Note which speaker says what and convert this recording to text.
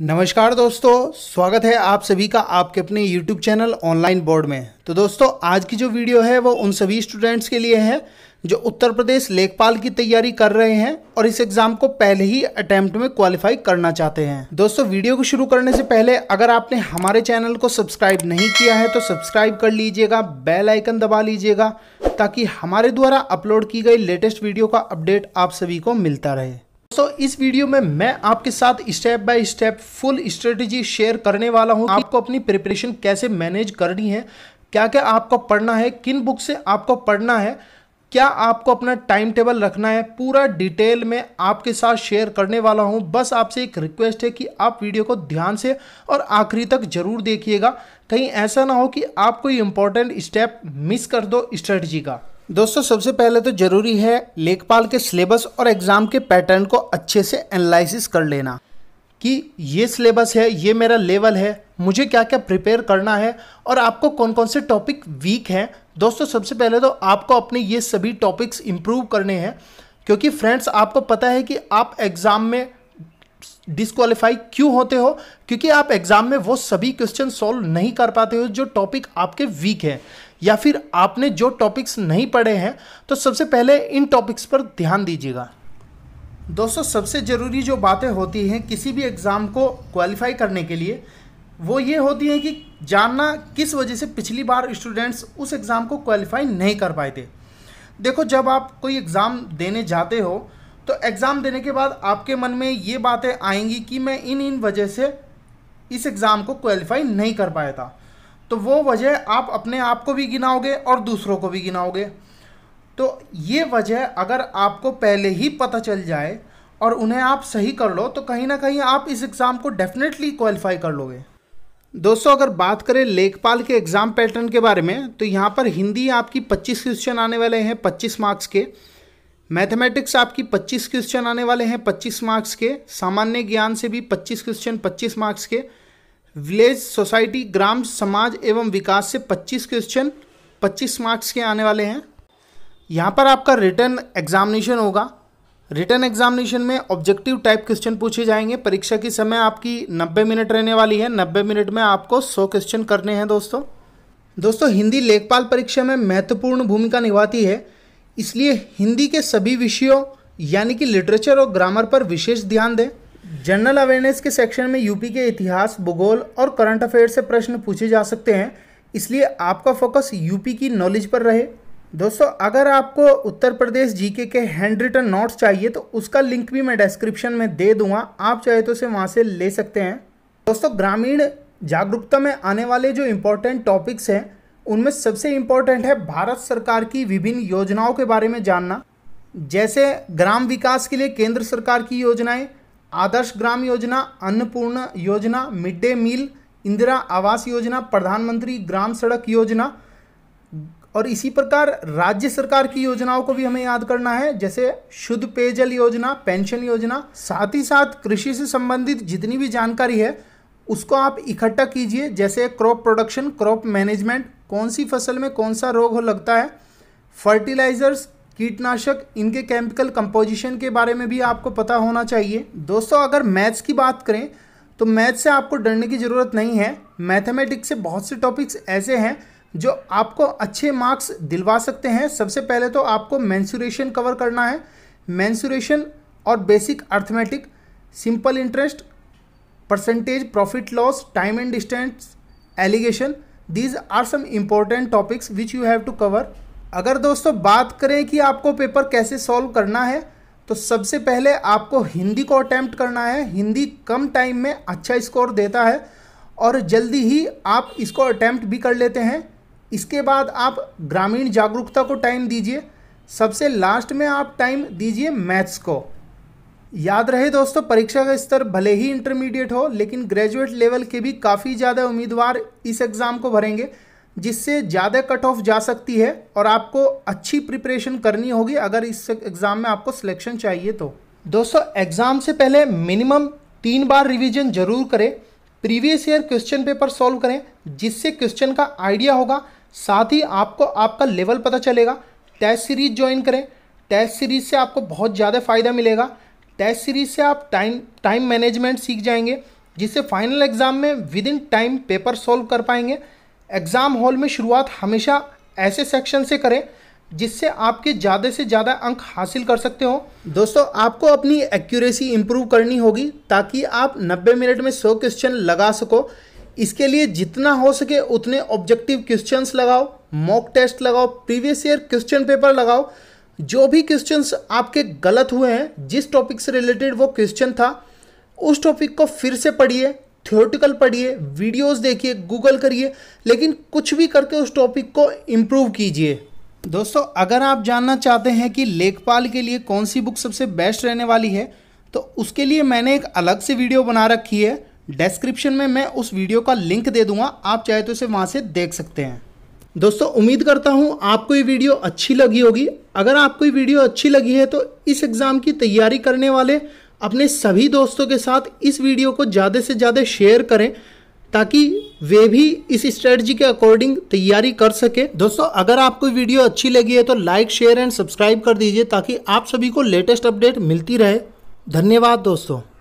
Speaker 1: नमस्कार दोस्तों स्वागत है आप सभी का आपके अपने YouTube चैनल ऑनलाइन बोर्ड में तो दोस्तों आज की जो वीडियो है वो उन सभी स्टूडेंट्स के लिए है जो उत्तर प्रदेश लेखपाल की तैयारी कर रहे हैं और इस एग्जाम को पहले ही अटेम्प्ट में क्वालिफाई करना चाहते हैं दोस्तों वीडियो को शुरू करने से पहले अगर आपने हमारे चैनल को सब्सक्राइब नहीं किया है तो सब्सक्राइब कर लीजिएगा बेल आइकन दबा लीजिएगा ताकि हमारे द्वारा अपलोड की गई लेटेस्ट वीडियो का अपडेट आप सभी को मिलता रहे दोस्तों इस वीडियो में मैं आपके साथ step by step full strategy share करने वाला हूं आपको अपनी प्रिपरेशन कैसे मैनेज करनी है क्या क्या आपको पढ़ना है किन बुक से आपको पढ़ना है क्या आपको अपना टाइम टेबल रखना है पूरा डिटेल में आपके साथ शेयर करने वाला हूं बस आपसे एक रिक्वेस्ट है कि आप वीडियो को ध्यान से और आखिरी तक जरूर देखिएगा कहीं ऐसा ना हो कि आप कोई इंपॉर्टेंट स्टेप मिस कर दो स्ट्रेटजी का दोस्तों सबसे पहले तो जरूरी है लेखपाल के सिलेबस और एग्ज़ाम के पैटर्न को अच्छे से एनालिसिस कर लेना कि ये सिलेबस है ये मेरा लेवल है मुझे क्या क्या प्रिपेयर करना है और आपको कौन कौन से टॉपिक वीक हैं दोस्तों सबसे पहले तो आपको अपने ये सभी टॉपिक्स इम्प्रूव करने हैं क्योंकि फ्रेंड्स आपको पता है कि आप एग्ज़ाम में डिसक्वालीफाई क्यों होते हो क्योंकि आप एग्ज़ाम में वो सभी क्वेश्चन सॉल्व नहीं कर पाते हो जो टॉपिक आपके वीक हैं या फिर आपने जो टॉपिक्स नहीं पढ़े हैं तो सबसे पहले इन टॉपिक्स पर ध्यान दीजिएगा दोस्तों सबसे ज़रूरी जो बातें होती हैं किसी भी एग्ज़ाम को क्वालिफाई करने के लिए वो ये होती है कि जानना किस वजह से पिछली बार स्टूडेंट्स उस एग्ज़ाम को क्वालिफाई नहीं कर पाए थे देखो जब आप कोई एग्ज़ाम देने जाते हो तो एग्ज़ाम देने के बाद आपके मन में ये बातें आएंगी कि मैं इन इन वजह से इस एग्ज़ाम को क्वालिफाई नहीं कर पाया था तो वो वजह आप अपने आप को भी गिनाओगे और दूसरों को भी गिनाओगे तो ये वजह अगर आपको पहले ही पता चल जाए और उन्हें आप सही कर लो तो कहीं ना कहीं आप इस एग्ज़ाम को डेफिनेटली क्वालिफाई कर लोगे दोस्तों अगर बात करें लेखपाल के एग्ज़ाम पैटर्न के बारे में तो यहाँ पर हिंदी आपकी 25 क्वेश्चन आने वाले हैं 25 मार्क्स के मैथमेटिक्स आपकी 25 क्वेश्चन आने वाले हैं 25 मार्क्स के सामान्य ज्ञान से भी 25 क्वेश्चन 25 मार्क्स के विलेज सोसाइटी ग्राम समाज एवं विकास से 25 क्वेश्चन 25 मार्क्स के आने वाले हैं यहाँ पर आपका रिटर्न एग्जामिनेशन होगा रिटर्न एग्जामिनेशन में ऑब्जेक्टिव टाइप क्वेश्चन पूछे जाएंगे परीक्षा के समय आपकी 90 मिनट रहने वाली है 90 मिनट में आपको 100 क्वेश्चन करने हैं दोस्तों दोस्तों हिंदी लेखपाल परीक्षा में महत्वपूर्ण भूमिका निभाती है इसलिए हिंदी के सभी विषयों यानी कि लिटरेचर और ग्रामर पर विशेष ध्यान दें जनरल अवेयरनेस के सेक्शन में यूपी के इतिहास भूगोल और करंट अफेयर से प्रश्न पूछे जा सकते हैं इसलिए आपका फोकस यूपी की नॉलेज पर रहे दोस्तों अगर आपको उत्तर प्रदेश जीके के हैंड रिटन नोट्स चाहिए तो उसका लिंक भी मैं डिस्क्रिप्शन में दे दूंगा आप चाहे तो उसे वहाँ से ले सकते हैं दोस्तों ग्रामीण जागरूकता में आने वाले जो इम्पोर्टेंट टॉपिक्स हैं उनमें सबसे इम्पोर्टेंट है भारत सरकार की विभिन्न योजनाओं के बारे में जानना जैसे ग्राम विकास के लिए केंद्र सरकार की योजनाएं आदर्श ग्राम योजना अन्नपूर्ण योजना मिड डे मील इंदिरा आवास योजना प्रधानमंत्री ग्राम सड़क योजना और इसी प्रकार राज्य सरकार की योजनाओं को भी हमें याद करना है जैसे शुद्ध पेयजल योजना पेंशन योजना साथ ही साथ कृषि से संबंधित जितनी भी जानकारी है उसको आप इकट्ठा कीजिए जैसे क्रॉप प्रोडक्शन क्रॉप मैनेजमेंट कौन सी फसल में कौन सा रोग हो लगता है फर्टिलाइजर्स कीटनाशक इनके केमिकल कंपोजिशन के बारे में भी आपको पता होना चाहिए दोस्तों अगर मैथ्स की बात करें तो मैथ से आपको डरने की ज़रूरत नहीं है मैथमेटिक्स से बहुत से टॉपिक्स ऐसे हैं जो आपको अच्छे मार्क्स दिलवा सकते हैं सबसे पहले तो आपको मैंसुरेशन कवर करना है मैंसुरेशन और basic arithmetic simple interest percentage profit loss time and distance alligation these are some important topics which you have to cover अगर दोस्तों बात करें कि आपको पेपर कैसे सॉल्व करना है तो सबसे पहले आपको हिंदी को अटैम्प्ट करना है हिंदी कम टाइम में अच्छा स्कोर देता है और जल्दी ही आप इसको अटैम्प्ट भी कर लेते हैं इसके बाद आप ग्रामीण जागरूकता को टाइम दीजिए सबसे लास्ट में आप टाइम दीजिए मैथ्स को याद रहे दोस्तों परीक्षा का स्तर भले ही इंटरमीडिएट हो लेकिन ग्रेजुएट लेवल के भी काफ़ी ज़्यादा उम्मीदवार इस एग्ज़ाम को भरेंगे जिससे ज़्यादा कट ऑफ जा सकती है और आपको अच्छी प्रिपरेशन करनी होगी अगर इस एग्ज़ाम में आपको सिलेक्शन चाहिए तो दोस्तों एग्ज़ाम से पहले मिनिमम तीन बार रिवीजन जरूर करें previous year question paper solve करें जिससे क्वेश्चन का आइडिया होगा साथ ही आपको आपका लेवल पता चलेगा टेस्ट सीरीज ज्वाइन करें टेस्ट सीरीज से आपको बहुत ज़्यादा फ़ायदा मिलेगा टेस्ट सीरीज से आप टाइम टाइम मैनेजमेंट सीख जाएंगे जिससे फाइनल एग्ज़ाम में within time paper solve कर पाएंगे एग्ज़ाम हॉल में शुरुआत हमेशा ऐसे सेक्शन से करें जिससे आपके ज़्यादा से ज़्यादा अंक हासिल कर सकते हो दोस्तों आपको अपनी एक्यूरेसी इम्प्रूव करनी होगी ताकि आप 90 मिनट में 100 क्वेश्चन लगा सको इसके लिए जितना हो सके उतने ऑब्जेक्टिव क्वेश्चंस लगाओ मॉक टेस्ट लगाओ प्रीवियस ईयर क्वेश्चन पेपर लगाओ जो भी क्वेश्चंस आपके गलत हुए हैं जिस टॉपिक से रिलेटेड वो क्वेश्चन था उस टॉपिक को फिर से पढ़िए थियोरटिकल पढ़िए वीडियोस देखिए गूगल करिए लेकिन कुछ भी करके उस टॉपिक को इम्प्रूव कीजिए दोस्तों अगर आप जानना चाहते हैं कि लेखपाल के लिए कौन सी बुक सबसे बेस्ट रहने वाली है तो उसके लिए मैंने एक अलग से वीडियो बना रखी है डिस्क्रिप्शन में मैं उस वीडियो का लिंक दे दूंगा आप चाहे तो इसे वहाँ से देख सकते हैं दोस्तों उम्मीद करता हूँ आपको ये वीडियो अच्छी लगी होगी अगर आपको ये वीडियो अच्छी लगी है तो इस एग्ज़ाम की तैयारी करने वाले अपने सभी दोस्तों के साथ इस वीडियो को ज़्यादा से ज़्यादा शेयर करें ताकि वे भी इस स्ट्रेटजी के अकॉर्डिंग तैयारी कर सके दोस्तों अगर आपको वीडियो अच्छी लगी है तो लाइक शेयर एंड सब्सक्राइब कर दीजिए ताकि आप सभी को लेटेस्ट अपडेट मिलती रहे धन्यवाद दोस्तों